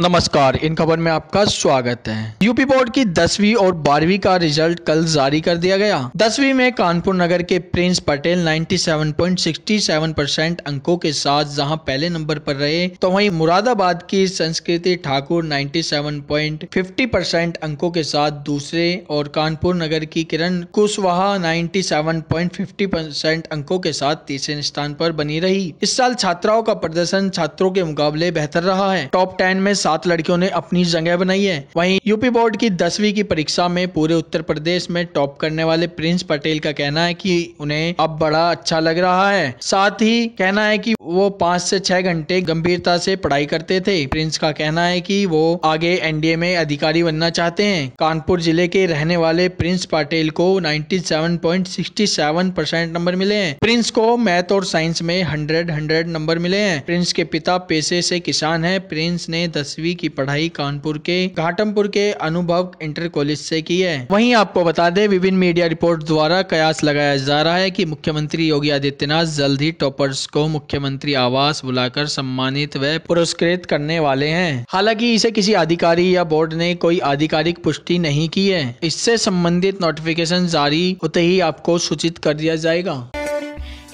नमस्कार इन खबर में आपका स्वागत है यूपी बोर्ड की दसवीं और बारहवीं का रिजल्ट कल जारी कर दिया गया दसवीं में कानपुर नगर के प्रिंस पटेल 97.67 परसेंट अंकों के साथ जहां पहले नंबर पर रहे तो वहीं मुरादाबाद की संस्कृति ठाकुर 97.50 परसेंट अंकों के साथ दूसरे और कानपुर नगर की किरण कुशवाहा नाइन्टी परसेंट अंकों के साथ तीसरे स्थान पर बनी रही इस साल छात्राओं का प्रदर्शन छात्रों के मुकाबले बेहतर रहा है टॉप टेन में सात लड़कियों ने अपनी जगह बनाई है वहीं यूपी बोर्ड की दसवीं की परीक्षा में पूरे उत्तर प्रदेश में टॉप करने वाले प्रिंस पटेल का कहना है कि उन्हें अब बड़ा अच्छा लग रहा है साथ ही कहना है कि वो पाँच से छह घंटे गंभीरता से पढ़ाई करते थे प्रिंस का कहना है कि वो आगे एनडीए में अधिकारी बनना चाहते हैं कानपुर जिले के रहने वाले प्रिंस पटेल को 97.67 परसेंट नंबर मिले हैं प्रिंस को मैथ और साइंस में 100 100 नंबर मिले हैं प्रिंस के पिता पेशे से किसान हैं प्रिंस ने दस दसवीं की पढ़ाई कानपुर के घाटमपुर के अनुभव इंटर कॉलेज से की है वहीं आपको बता दें विभिन्न मीडिया रिपोर्ट द्वारा कयास लगाया जा रहा है कि मुख्यमंत्री योगी आदित्यनाथ जल्द ही टॉपर्स को मुख्यमंत्री आवास बुलाकर सम्मानित व पुरस्कृत करने वाले हैं हालांकि इसे किसी अधिकारी या बोर्ड ने कोई आधिकारिक पुष्टि नहीं की है इससे संबंधित नोटिफिकेशन जारी होते ही आपको सूचित कर दिया जाएगा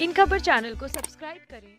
इन खबर चैनल को सब्सक्राइब करें